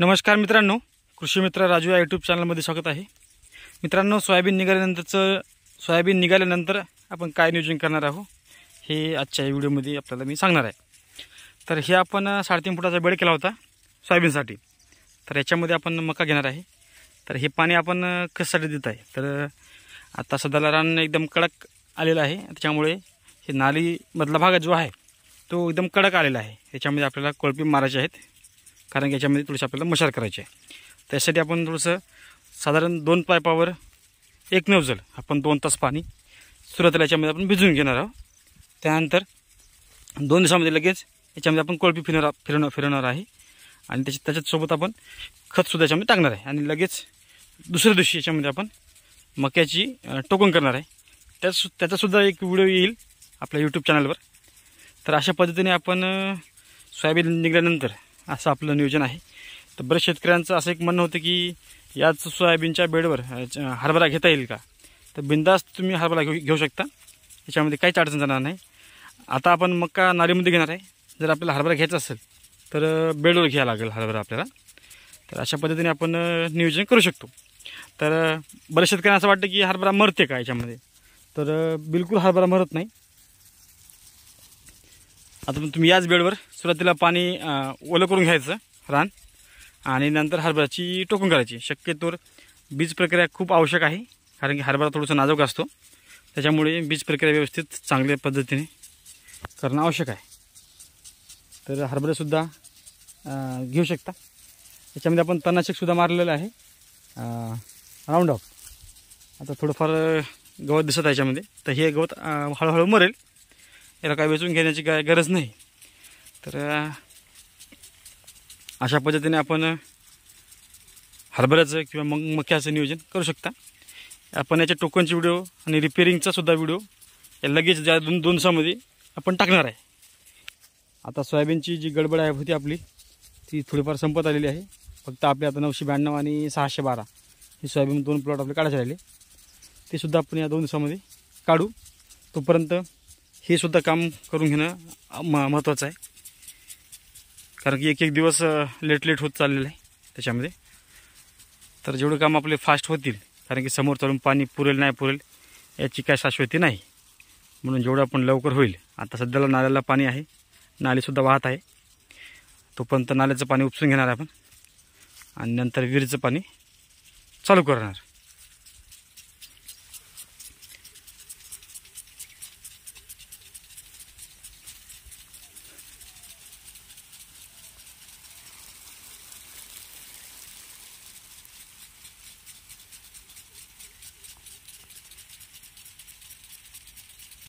नमस्कार मित्रांनो कृषी मित्र राजू या यूट्यूब चॅनलमध्ये स्वागत आहे मित्रांनो सोयाबीन निघाल्यानंतरचं सोयाबीन निघाल्यानंतर आपण काय नियोजन करणार आहोत हे आजच्या व्हिडिओमध्ये आपल्याला मी सांगणार आहे तर हे आपण साडेतीन फुटाचा बेड केला होता सोयाबीनसाठी तर याच्यामध्ये आपण मका घेणार आहे तर हे पाणी आपण कशासाठी देत आहे तर आता सध्याला रान एकदम कडक आलेलं आहे त्याच्यामुळे हे नालीमधला भाग जो आहे तो एकदम कडक आलेला आहे याच्यामध्ये आपल्याला कोळपी मारायचे आहेत कारण की याच्यामध्ये थोडीशी आपल्याला मशार करायची आहे त्यासाठी आपण थोडंसं साधारण दोन पायपावर एक नवजल आपण दोन तास पाणी सुरुवातीला याच्यामध्ये आपण भिजवून घेणार आहोत त्यानंतर दोन दिवसामध्ये लगेच याच्यामध्ये आपण कोळपी फिरणार फिरणार फिरवणार आहे आणि त्याच्या त्याच्यासोबत आपण खतसुद्धा याच्यामध्ये टाकणार आहे आणि लगेच दुसऱ्या दिवशी याच्यामध्ये आपण मक्याची टोकन करणार आहे त्याच त्याचासुद्धा एक व्हिडिओ येईल आपल्या यूट्यूब चॅनलवर तर अशा पद्धतीने आपण सोयाबीन निघाल्यानंतर असं आपलं नियोजन आहे तर बरेच शेतकऱ्यांचं असं एक म्हणणं होतं की याच सोयाबीनच्या बेडवर हरभरा घेता येईल का तर बिंदास्त तुम्ही हरभरा घेऊ घेऊ शकता याच्यामध्ये काहीच अडचण जाणार नाही आता आपण मक्का नारीमध्ये घेणार आहे जर आपल्याला हरभरा घ्यायचा असेल तर बेडवर घ्या लागेल हरभरा आपल्याला तर अशा पद्धतीने आपण नियोजन करू शकतो तर बऱ्याच शेतकऱ्यांना असं वाटतं की हरभरा मरते का याच्यामध्ये तर बिलकुल हरभरा मरत नाही आता मग तुम्ही याच बेडवर सुरुवातीला पाणी ओलं करून घ्यायचं रान आणि नंतर हरभराची टोकून करायची शक्यतोवर बीज प्रक्रिया खूप आवश्यक आहे कारण की हरभरा थोडंसं नाजूक असतो त्याच्यामुळे बीज प्रक्रिया व्यवस्थित चांगल्या पद्धतीने करणं आवश्यक आहे तर हरभरेसुद्धा घेऊ शकता त्याच्यामध्ये आपण तणनाशकसुद्धा मारलेलं आहे राऊंड ऑफ आता थोडंफार गवत दिसत आहे याच्यामध्ये तर हे गवत हळूहळू मरेल याला काय वेचून घेण्याची काय गरज नाही तर अशा पद्धतीने आपण हरभऱ्याचं किंवा मग मक्याचं नियोजन करू शकता आपण याच्या टोकनचे व्हिडिओ आणि रिपेरिंगचासुद्धा सुद्धा व्हिडिओ या लगेच ज्या दोन दोन दिवसामध्ये आपण टाकणार आहे आता सोयाबीनची जी गडबड आहे होती आपली ती थोडीफार संपत आलेली आहे फक्त आपले आता नऊशे ब्याण्णव आणि सहाशे बारा हे सोयाबीन दोन प्लॉट आपले काढायचे राहिले ते सुद्धा आपण या दोन दिवसामध्ये काढू तोपर्यंत हे सुद्धा काम करून घेणं म महत्त्वाचं आहे कारण की एक एक दिवस लेट लेट होत चाललेलं आहे त्याच्यामध्ये तर जेवढे काम आपले फास्ट होतील कारण की समोर चालून पाणी पुरेल नाही पुरेल याची काय शाश्वती नाही म्हणून जेवढं आपण लवकर होईल आता सध्याला नाल्याला पाणी आहे नालेसुद्धा वाहत आहे तोपर्यंत नाल्याचं पाणी उपसून घेणार आपण आणि नंतर विहिरीचं पाणी चालू करणार